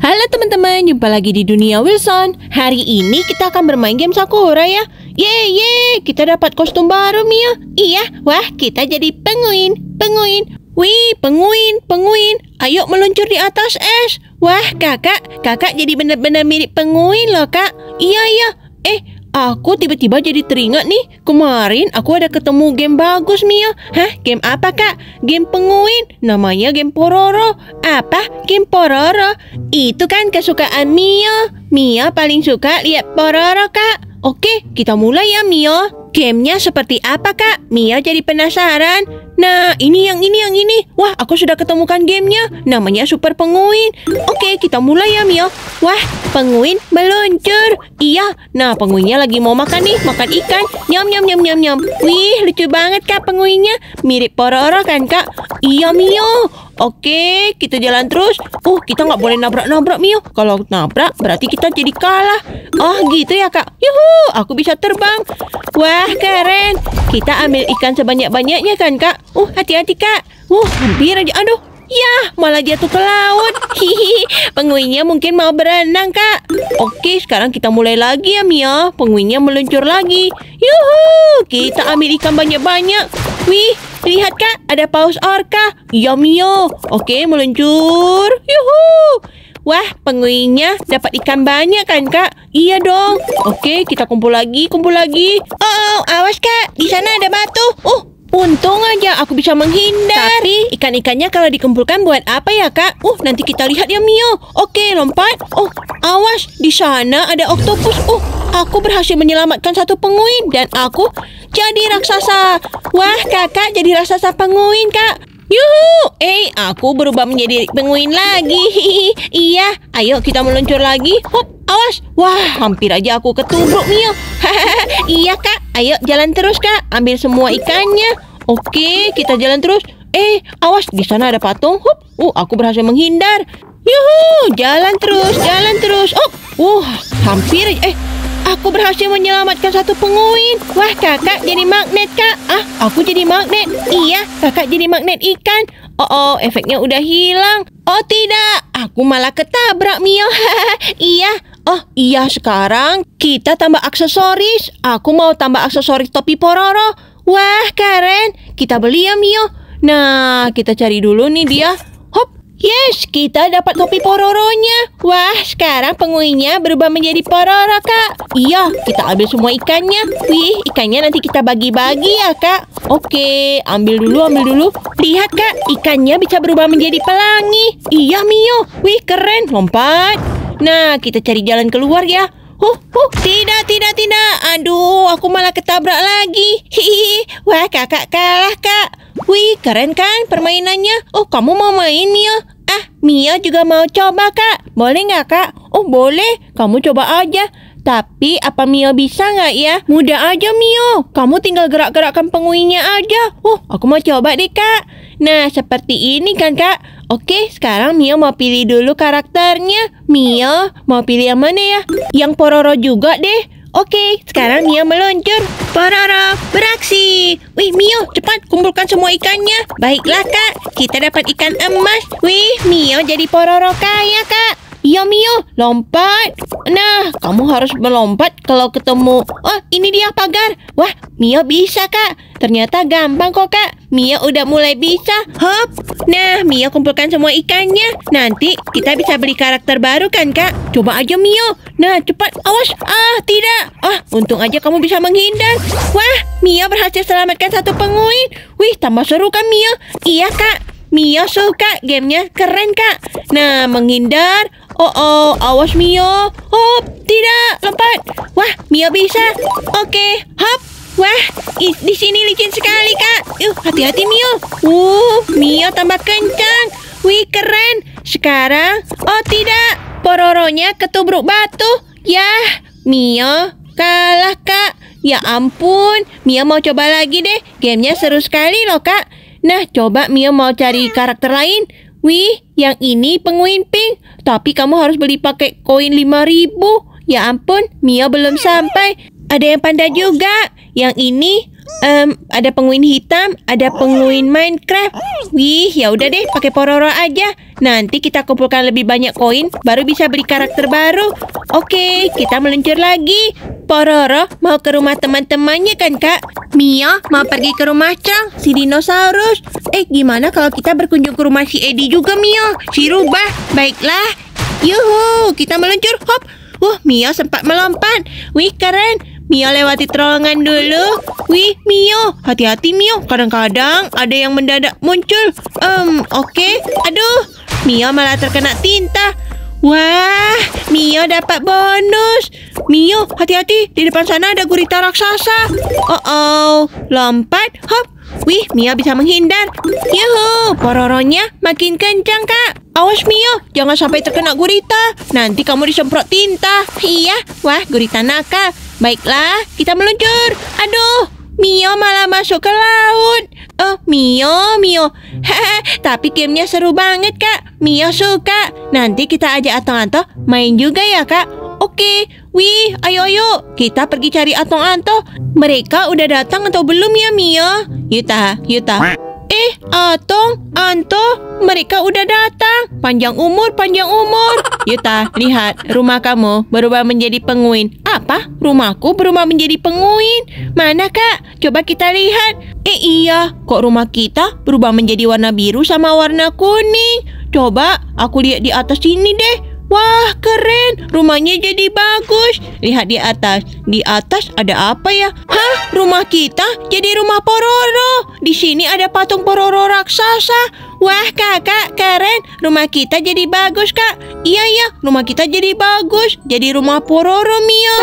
Halo teman-teman, jumpa lagi di Dunia Wilson Hari ini kita akan bermain game Sakura ya Yeay, yeay, kita dapat kostum baru Mia Iya, wah kita jadi penguin, penguin Wih, penguin, penguin Ayo meluncur di atas es Wah kakak, kakak jadi benar-benar mirip penguin loh kak Iya, iya Eh, Aku tiba-tiba jadi teringat nih, kemarin aku ada ketemu game bagus Mia. Hah, game apa kak? Game penguin, namanya game Pororo. Apa? Game Pororo? Itu kan kesukaan Mia. Mia paling suka lihat Pororo kak. Oke, kita mulai ya Mia. Gamenya seperti apa kak? Mia jadi penasaran Nah ini yang ini yang ini Wah aku sudah ketemukan gamenya Namanya Super Penguin Oke kita mulai ya Mia Wah penguin meluncur Iya Nah penguinnya lagi mau makan nih Makan ikan Nyam nyam nyam nyam nyam Wih lucu banget kak penguinnya Mirip Pororo kan kak Iya Mia Oke kita jalan terus Uh kita nggak boleh nabrak-nabrak Mia Kalau nabrak berarti kita jadi kalah Oh gitu ya kak Yuhu aku bisa terbang Wah Wah, keren. Kita ambil ikan sebanyak-banyaknya kan, Kak? Uh, hati-hati, Kak. Uh, hampir aja. Aduh, ya malah jatuh ke laut. Hihi, penguinnya mungkin mau berenang, Kak. Oke, sekarang kita mulai lagi ya, Mia. Penguinnya meluncur lagi. Yuhu, kita ambil ikan banyak-banyak. Wih, lihat, Kak. Ada paus orka. Ya, Mia. Oke, meluncur. Yuhu. Wah, penguinnya dapat ikan banyak kan, Kak? Iya dong. Oke, kita kumpul lagi, kumpul lagi. Oh, oh awas, Kak. Di sana ada batu. Uh, Untung aja aku bisa menghindar. Tapi ikan-ikannya kalau dikumpulkan buat apa ya, Kak? Uh, nanti kita lihat ya, Mio. Oke, lompat. Oh, awas. Di sana ada oktopus. Uh, aku berhasil menyelamatkan satu penguin dan aku jadi raksasa. Wah, Kakak jadi raksasa penguin, Kak. Yuhu! Eh, aku berubah menjadi penguin lagi. iya, ayo kita meluncur lagi. Hop, awas. Wah, hampir aja aku ketubruk, Mio. iya, Kak. Ayo jalan terus, Kak. Ambil semua ikannya. Oke, kita jalan terus. Eh, awas. Di sana ada patung. Hop. Uh, aku berhasil menghindar. Yuhu! Jalan terus, jalan terus. Oh, uh, hampir. Eh, Aku berhasil menyelamatkan satu penguin. Wah, kakak jadi magnet, kak. Ah, aku jadi magnet. Iya, kakak jadi magnet ikan. Oh, oh efeknya udah hilang. Oh, tidak. Aku malah ketabrak, Mio. iya. Oh, iya sekarang kita tambah aksesoris. Aku mau tambah aksesoris topi Pororo. Wah, keren. Kita beli ya, Mio. Nah, kita cari dulu nih dia. Yes, kita dapat kopi pororonya. Wah, sekarang penguinnya berubah menjadi pororo, Kak. Iya, kita ambil semua ikannya. Wih, ikannya nanti kita bagi-bagi ya, Kak. Oke, ambil dulu, ambil dulu. Lihat, Kak, ikannya bisa berubah menjadi pelangi. Iya, Mio. Wih, keren. Lompat. Nah, kita cari jalan keluar ya. Huh, huh, tidak, tidak, tidak. Aduh, aku malah ketabrak lagi. Hihihi. Wah, kakak kalah, Kak. Wih, keren kan permainannya? Oh, kamu mau main ya? Ah, Mia juga mau coba, Kak. Boleh nggak, Kak? Oh, boleh. Kamu coba aja. Tapi apa Mio bisa nggak ya? Mudah aja Mio, kamu tinggal gerak-gerakkan penguinnya aja. Oh, aku mau coba deh kak. Nah, seperti ini kan kak? Oke, sekarang Mio mau pilih dulu karakternya. Mio, mau pilih yang mana ya? Yang Pororo juga deh. Oke, sekarang Mio meluncur. Pororo, beraksi. Wih, Mio, cepat kumpulkan semua ikannya. Baiklah, Kak. Kita dapat ikan emas. Wih, Mio jadi Pororo kaya, Kak. Iya Mio, lompat. Nah, kamu harus melompat kalau ketemu. Oh, ini dia pagar. Wah, Mio bisa kak. Ternyata gampang kok kak. Mio udah mulai bisa. Hop. Nah, Mio kumpulkan semua ikannya. Nanti kita bisa beli karakter baru kan kak? Coba aja Mio. Nah, cepat. Awas. Ah, tidak. Ah, untung aja kamu bisa menghindar. Wah, Mio berhasil selamatkan satu penguin. Wih, tambah seru kan Mio? Iya kak. Mio suka gamenya keren kak. Nah, menghindar, Oh oh, awas Mio. Hop, tidak, lompat. Wah, Mio bisa. Oke, okay, hop. Wah, di sini licin sekali, Kak. Yuk, hati-hati Mio. Uh, Mio tambah kencang. Wih, keren. Sekarang, oh tidak, pororonya ketubruk batu. Yah, Mio kalah, Kak. Ya ampun, mio mau coba lagi deh. Gamenya seru sekali loh, Kak. Nah, coba mio mau cari karakter lain. Wih, yang ini penguin pink. Tapi kamu harus beli pakai koin 5000. Ya ampun, Mia belum sampai. Ada yang panda juga. Yang ini Um, ada penguin hitam, ada penguin Minecraft. Wih, ya udah deh, pakai Pororo aja. Nanti kita kumpulkan lebih banyak koin, baru bisa beli karakter baru. Oke, kita meluncur lagi. Pororo mau ke rumah teman-temannya kan, Kak? Mia mau pergi ke rumah Chang, si dinosaurus. Eh, gimana kalau kita berkunjung ke rumah si Edi juga, Mia? Si Rubah. Baiklah. Yuhu, kita meluncur. Hop. Wah, Mia sempat melompat. Wih, keren. Mio lewati terowongan dulu. Wih, Mio. Hati-hati, Mio. Kadang-kadang ada yang mendadak muncul. Um, oke. Okay. Aduh, Mio malah terkena tinta. Wah, Mio dapat bonus. Mio, hati-hati. Di depan sana ada gurita raksasa. Oh-oh. Lompat, hop. Wih, Mio bisa menghindar. Yuhu, pororonya makin kencang, Kak. Awas, Mio. Jangan sampai terkena gurita. Nanti kamu disemprot tinta. Iya, wah, gurita nakal. Baiklah, kita meluncur. Aduh, Mio malah masuk ke laut. Oh, Mio, Mio. Hehehe, tapi gamenya seru banget, Kak. Mio suka. Nanti kita ajak Anto-Anto main juga ya, Kak. Oke, wih, ayo ayo. Kita pergi cari Anto-Anto. Mereka udah datang atau belum ya, Mio? Yuta, Yuta. Eh, Atong, Anto, mereka udah datang. Panjang umur, panjang umur. Yuta, ya lihat, rumah kamu berubah menjadi penguin. Apa? Rumahku berubah menjadi penguin? Mana, Kak? Coba kita lihat. Eh, iya. Kok rumah kita berubah menjadi warna biru sama warna kuning? Coba, aku lihat di atas sini deh. Wah, keren. Rumahnya jadi bagus. Lihat di atas. Di atas ada apa ya? Hah, rumah kita jadi rumah Pororo. Di sini ada patung Pororo raksasa. Wah, kakak, keren. Rumah kita jadi bagus, kak. Iya, ya. Rumah kita jadi bagus. Jadi rumah Pororo, Mia.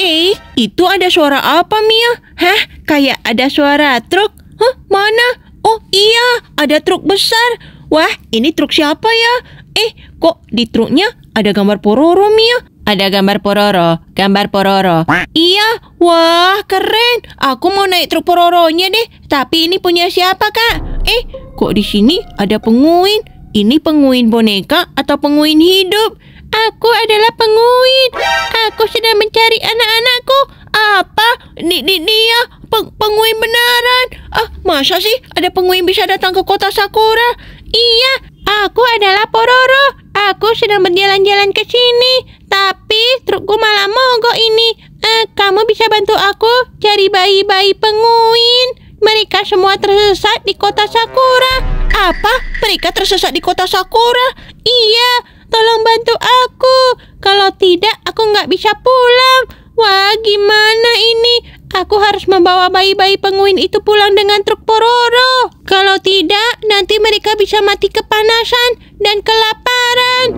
Eh, itu ada suara apa, Mia? Hah, kayak ada suara truk. Hah, mana? Oh, iya. Ada truk besar. Wah, ini truk siapa ya? Eh, Kok di truknya ada gambar Pororo, Mia? Ada gambar Pororo, gambar Pororo. Iya, wah keren. Aku mau naik truk Pororonya deh. Tapi ini punya siapa, Kak? Eh, kok di sini ada penguin? Ini penguin boneka atau penguin hidup? Aku adalah penguin. Aku sedang mencari anak-anakku. Apa? Ini di dia ya. peng, penguin beneran? Ah, masa sih ada penguin bisa datang ke kota Sakura? Iya, Aku adalah Pororo. Aku sedang berjalan-jalan ke sini, tapi trukku malah mogok ini. Eh, kamu bisa bantu aku cari bayi-bayi penguin? Mereka semua tersesat di kota Sakura. Apa? Mereka tersesat di kota Sakura? Iya, tolong bantu aku. Kalau tidak, aku nggak bisa pulang. Wah, gimana ini? Aku harus membawa bayi-bayi penguin itu pulang dengan truk pororo. Kalau tidak, nanti mereka bisa mati kepanasan dan kelaparan.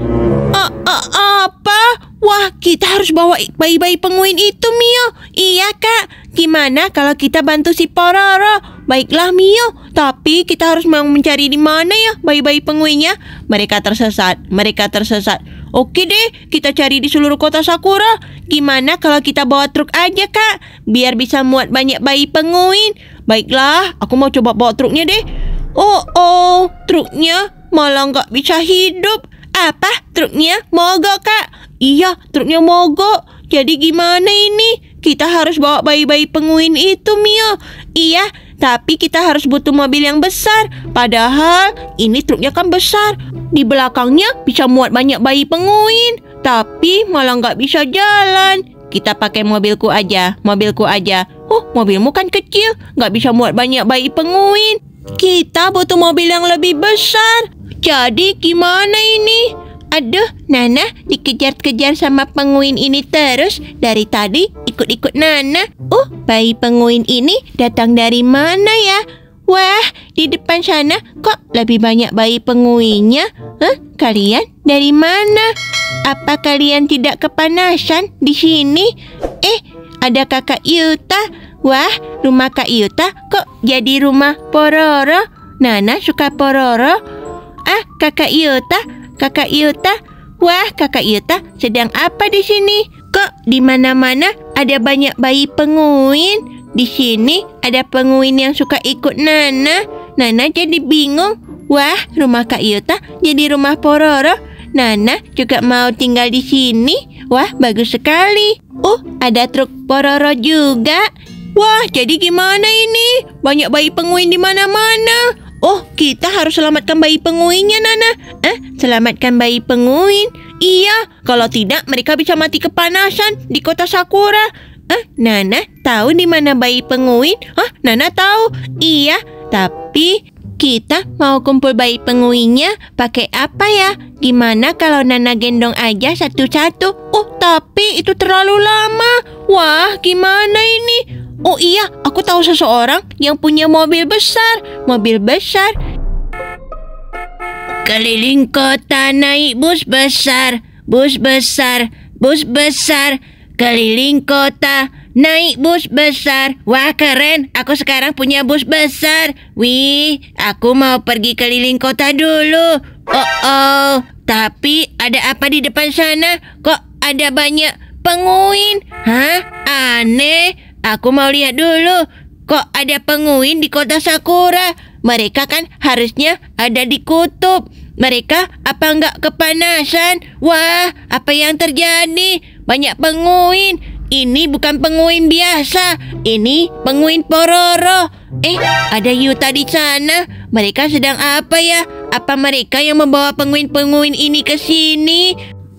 Eh, eh, apa? Wah, kita harus bawa bayi-bayi penguin itu, Mio. Iya, Kak. Gimana kalau kita bantu si Pororo? Baiklah, Mio. Tapi kita harus mau mencari di mana ya bayi-bayi penguinnya? Mereka tersesat. Mereka tersesat. Oke deh, kita cari di seluruh kota Sakura. Gimana kalau kita bawa truk aja, Kak? Biar bisa muat banyak bayi penguin. Baiklah, aku mau coba bawa truknya deh. Oh, oh, truknya malah nggak bisa hidup. Apa? Truknya mogok, Kak? Iya, truknya mogok. Jadi gimana ini? Kita harus bawa bayi-bayi penguin itu, Mio. Iya, tapi kita harus butuh mobil yang besar. Padahal ini truknya kan besar. Di belakangnya bisa muat banyak bayi penguin. Tapi malah nggak bisa jalan. Kita pakai mobilku aja, mobilku aja. Oh, mobilmu kan kecil, nggak bisa muat banyak bayi penguin. Kita butuh mobil yang lebih besar. Jadi gimana ini? Aduh, Nana dikejar-kejar sama penguin ini terus Dari tadi ikut-ikut Nana Uh, bayi penguin ini datang dari mana ya? Wah, di depan sana kok lebih banyak bayi penguinnya? Hah, kalian dari mana? Apa kalian tidak kepanasan di sini? Eh, ada kakak Yuta Wah, rumah Kak Yuta kok jadi rumah Pororo? Nana suka Pororo? Ah, kakak Yuta, Kakak Yuta, Wah, kakak Yuta sedang apa di sini? Kok di mana-mana ada banyak bayi penguin? Di sini ada penguin yang suka ikut Nana. Nana jadi bingung. Wah, rumah Kak Yuta jadi rumah Pororo. Nana juga mau tinggal di sini. Wah, bagus sekali. Uh, ada truk Pororo juga. Wah, jadi gimana ini? Banyak bayi penguin di mana-mana. Oh, kita harus selamatkan bayi penguinnya, Nana. Eh, selamatkan bayi penguin? Iya, kalau tidak mereka bisa mati kepanasan di kota Sakura. Eh, Nana tahu di mana bayi penguin? Hah, Nana tahu. Iya, tapi kita mau kumpul bayi penguinnya pakai apa ya? Gimana kalau Nana gendong aja satu-satu? Oh, tapi itu terlalu lama. Wah, gimana ini? Oh iya, aku tahu seseorang yang punya mobil besar, mobil besar. Keliling kota naik bus besar, bus besar, bus besar. Keliling kota naik bus besar. Wah keren, aku sekarang punya bus besar. Wih, aku mau pergi keliling kota dulu. Oh oh, tapi ada apa di depan sana? Kok ada banyak penguin? Hah? Aneh. Aku mau lihat dulu. Kok ada penguin di kota Sakura? Mereka kan harusnya ada di kutub. Mereka apa nggak kepanasan? Wah, apa yang terjadi? Banyak penguin. Ini bukan penguin biasa. Ini penguin Pororo. Eh, ada Yuta di sana. Mereka sedang apa ya? Apa mereka yang membawa penguin-penguin ini ke sini?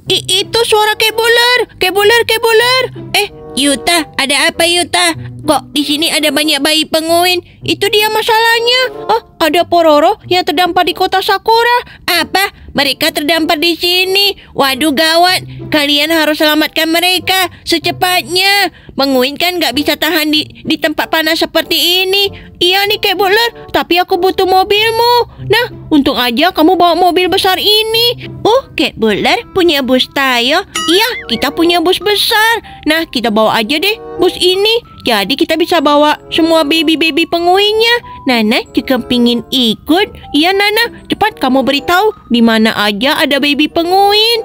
I itu suara kebuler, kebuler, kebuler. Eh, Yuta, ada apa Yuta? Kok di sini ada banyak bayi penguin? Itu dia masalahnya. Oh, ada Pororo yang terdampar di kota Sakura. Apa? Mereka terdampar di sini. Waduh gawat, kalian harus selamatkan mereka secepatnya. Menguin kan nggak bisa tahan di, di tempat panas seperti ini. Iya nih kayak Butler, tapi aku butuh mobilmu. Nah, untung aja kamu bawa mobil besar ini. Oh, Kek Butler punya bus tayo. Iya, kita punya bus besar. Nah, kita bawa aja deh bus ini. Jadi kita bisa bawa semua baby-baby penguinnya. Nana juga pingin ikut. Iya Nana, cepat kamu beritahu di mana aja ada baby penguin.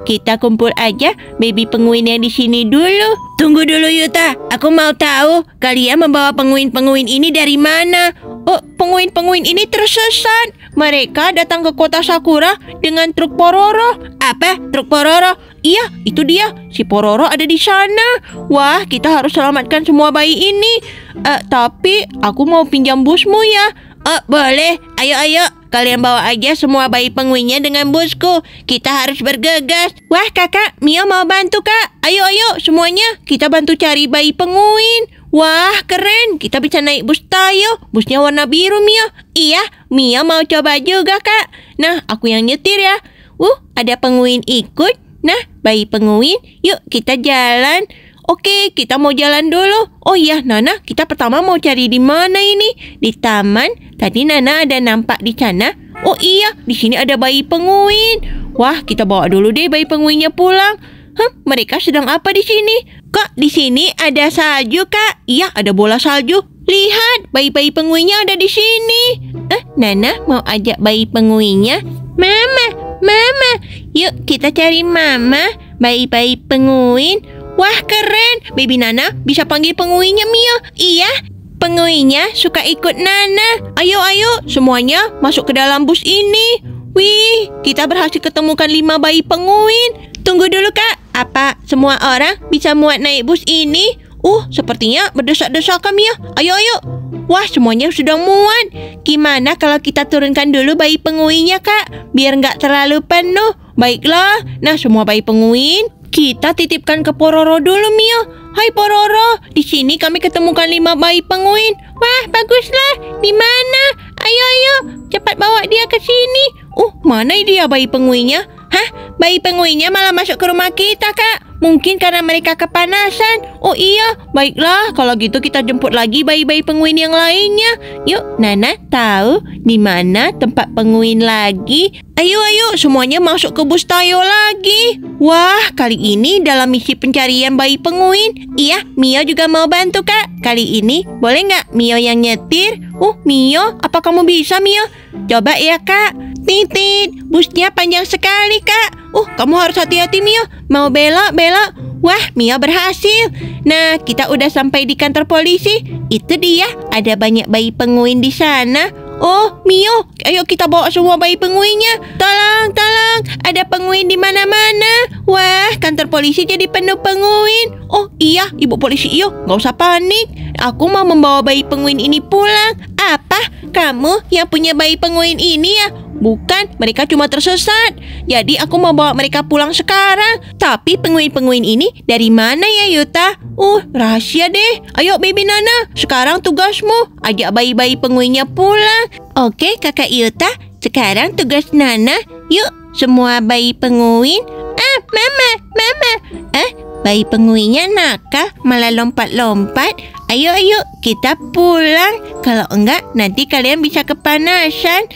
Kita kumpul aja baby penguin yang di sini dulu. Tunggu dulu Yuta, aku mau tahu kalian membawa penguin-penguin ini dari mana oh, penguin-penguin ini tersesat. Mereka datang ke kota Sakura dengan truk Pororo. Apa? Truk Pororo? Iya, itu dia. Si Pororo ada di sana. Wah, kita harus selamatkan semua bayi ini. Uh, tapi aku mau pinjam busmu ya. Oh, boleh. Ayo, ayo. Kalian bawa aja semua bayi penguinnya dengan busku. Kita harus bergegas. Wah, kakak. Mia mau bantu, kak. Ayo, ayo. Semuanya. Kita bantu cari bayi penguin. Wah, keren. Kita bisa naik bus tayo. Busnya warna biru, Mia. Iya, Mia mau coba juga, Kak. Nah, aku yang nyetir ya. Uh, ada penguin ikut. Nah, bayi penguin, yuk kita jalan. Oke, kita mau jalan dulu. Oh iya, Nana, kita pertama mau cari di mana ini? Di taman. Tadi Nana ada nampak di sana. Oh iya, di sini ada bayi penguin. Wah, kita bawa dulu deh bayi penguinnya pulang. Hah, mereka sedang apa di sini? Kok di sini ada salju, Kak? Iya, ada bola salju. Lihat, bayi-bayi penguinnya ada di sini. Eh, Nana mau ajak bayi penguinnya? Mama, Mama, yuk kita cari Mama, bayi-bayi penguin. Wah, keren. Baby Nana bisa panggil penguinnya Mio. Iya, penguinnya suka ikut Nana. Ayo, ayo, semuanya masuk ke dalam bus ini. Wih, kita berhasil ketemukan lima bayi penguin. Tunggu dulu kak, apa semua orang bisa muat naik bus ini? Uh, sepertinya berdesak-desak kami ya. Ayo, ayo. Wah, semuanya sudah muat. Gimana kalau kita turunkan dulu bayi penguinnya, Kak? Biar nggak terlalu penuh. Baiklah. Nah, semua bayi penguin kita titipkan ke Pororo dulu, Mio. Hai Pororo, di sini kami ketemukan lima bayi penguin. Wah, baguslah. Di mana? Ayo, ayo, cepat bawa dia ke sini. Uh, mana dia bayi penguinnya? Hah? Bayi penguinnya malah masuk ke rumah kita, Kak. Mungkin karena mereka kepanasan. Oh iya, baiklah. Kalau gitu kita jemput lagi bayi-bayi penguin yang lainnya. Yuk, Nana tahu di mana tempat penguin lagi. Ayo, ayo, semuanya masuk ke bus Tayo lagi. Wah, kali ini dalam misi pencarian bayi penguin. Iya, Mio juga mau bantu, Kak. Kali ini, boleh nggak Mio yang nyetir? Uh, Mio, apa kamu bisa, Mio? Coba ya, Kak. Titit, busnya panjang sekali kak Uh, kamu harus hati-hati Mio Mau belok, belok Wah, Mio berhasil Nah, kita udah sampai di kantor polisi Itu dia, ada banyak bayi penguin di sana Oh, Mio, ayo kita bawa semua bayi penguinnya. Tolong, tolong, ada penguin di mana-mana. Wah, kantor polisi jadi penuh penguin. Oh iya, ibu polisi iyo, nggak usah panik. Aku mau membawa bayi penguin ini pulang. Apa? Kamu yang punya bayi penguin ini ya? Bukan, mereka cuma tersesat. Jadi aku mau bawa mereka pulang sekarang. Tapi penguin-penguin ini dari mana ya Yuta? Uh, rahasia deh. Ayo baby Nana, sekarang tugasmu. Ajak bayi-bayi penguinnya pulang. Oke kakak Yuta, sekarang tugas Nana. Yuk, semua bayi penguin. Ah, mama, mama. Eh, Bayi penguinya nakah, malah lompat-lompat. Ayo, ayo, kita pulang. Kalau enggak, nanti kalian bisa kepanasan.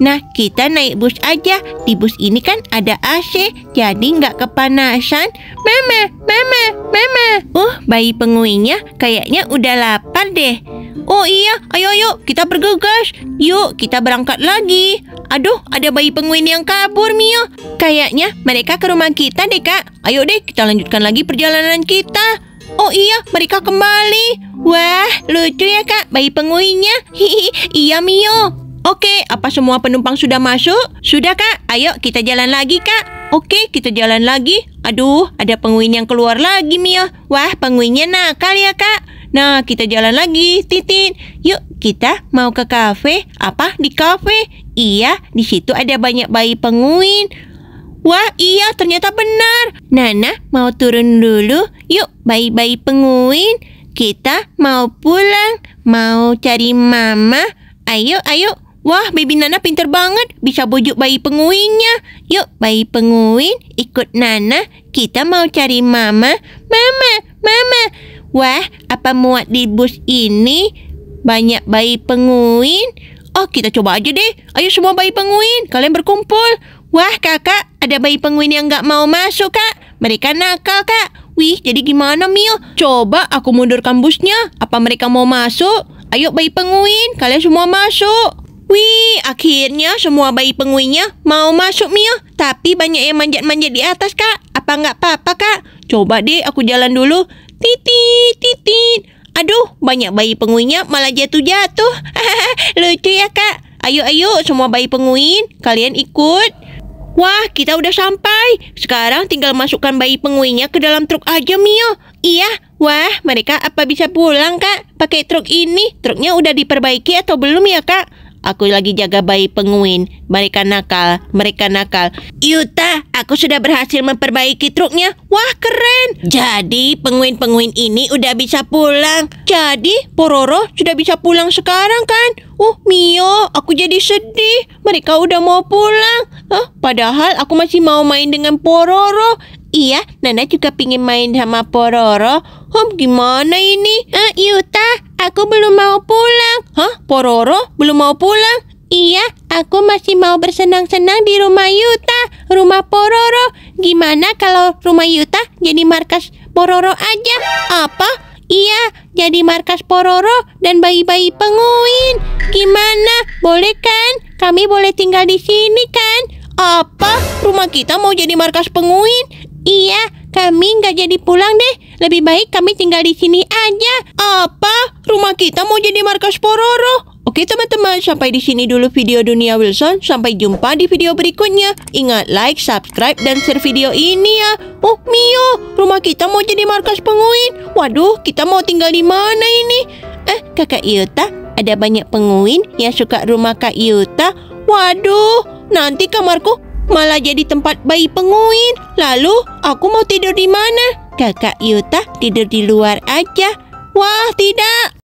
Nah, kita naik bus aja. Di bus ini kan ada AC, jadi nggak kepanasan. Mama, mama, mama. Uh, bayi penguinya kayaknya udah lapar deh. Oh iya, ayo ayo, kita bergegas. Yuk, kita berangkat lagi. Aduh, ada bayi penguin yang kabur, Mio. Kayaknya mereka ke rumah kita deh, Kak. Ayo deh, kita lanjutkan lagi perjalanan kita. Oh iya, mereka kembali. Wah, lucu ya, Kak, bayi penguinnya. Hihi, iya, Mio. Oke, apa semua penumpang sudah masuk? Sudah kak? Ayo kita jalan lagi kak. Oke, kita jalan lagi. Aduh, ada penguin yang keluar lagi Mio. Wah, penguinnya nakal ya kak. Nah, kita jalan lagi, Titin. Yuk, kita mau ke kafe. Apa di kafe? Iya, di situ ada banyak bayi penguin. Wah, iya, ternyata benar. Nana mau turun dulu. Yuk, bayi-bayi penguin. Kita mau pulang, mau cari mama. Ayo, ayo. Wah, baby Nana pinter banget. Bisa bujuk bayi penguinnya. Yuk, bayi penguin, ikut Nana. Kita mau cari mama. Mama, mama. Wah, apa muat di bus ini? Banyak bayi penguin? Oh, kita coba aja deh. Ayo semua bayi penguin, kalian berkumpul. Wah, kakak, ada bayi penguin yang nggak mau masuk, kak. Mereka nakal, kak. Wih, jadi gimana, Mil? Coba aku mundurkan busnya. Apa mereka mau masuk? Ayo bayi penguin, kalian semua masuk. Wih, akhirnya semua bayi penguinnya mau masuk Mio. Tapi banyak yang manjat-manjat di atas, Kak. Apa nggak apa-apa, Kak? Coba deh aku jalan dulu. Titit, titit. Aduh, banyak bayi penguinnya malah jatuh-jatuh. Lucu ya, Kak. Ayo, ayo, semua bayi penguin, kalian ikut. Wah, kita udah sampai. Sekarang tinggal masukkan bayi penguinnya ke dalam truk aja, Mio. Iya, wah, mereka apa bisa pulang, Kak? Pakai truk ini, truknya udah diperbaiki atau belum ya, Kak? Aku lagi jaga bayi penguin. Mereka nakal, mereka nakal. Yuta, aku sudah berhasil memperbaiki truknya. Wah, keren. Jadi, penguin-penguin ini udah bisa pulang. Jadi, Pororo sudah bisa pulang sekarang kan? Oh, Mio, aku jadi sedih. Mereka udah mau pulang. Hah, padahal aku masih mau main dengan Pororo. Iya, Nana juga pingin main sama Pororo. Hom, gimana ini? Eh, Yuta, aku belum mau pulang. Hah, Pororo belum mau pulang? Iya, aku masih mau bersenang-senang di rumah Yuta, rumah Pororo. Gimana kalau rumah Yuta jadi markas Pororo aja? Apa? Iya, jadi markas Pororo dan bayi-bayi penguin. Gimana? Boleh kan? Kami boleh tinggal di sini kan? Apa? Rumah kita mau jadi markas penguin? Iya, kami nggak jadi pulang deh. Lebih baik kami tinggal di sini aja. Apa? Rumah kita mau jadi markas Pororo? Oke teman-teman, sampai di sini dulu video Dunia Wilson. Sampai jumpa di video berikutnya. Ingat like, subscribe, dan share video ini ya. Oh Mio, rumah kita mau jadi markas penguin. Waduh, kita mau tinggal di mana ini? Eh, kakak Yuta, ada banyak penguin yang suka rumah Kak Yuta. Waduh, nanti kamarku malah jadi tempat bayi penguin. Lalu aku mau tidur di mana? Kakak Yuta tidur di luar aja. Wah, tidak.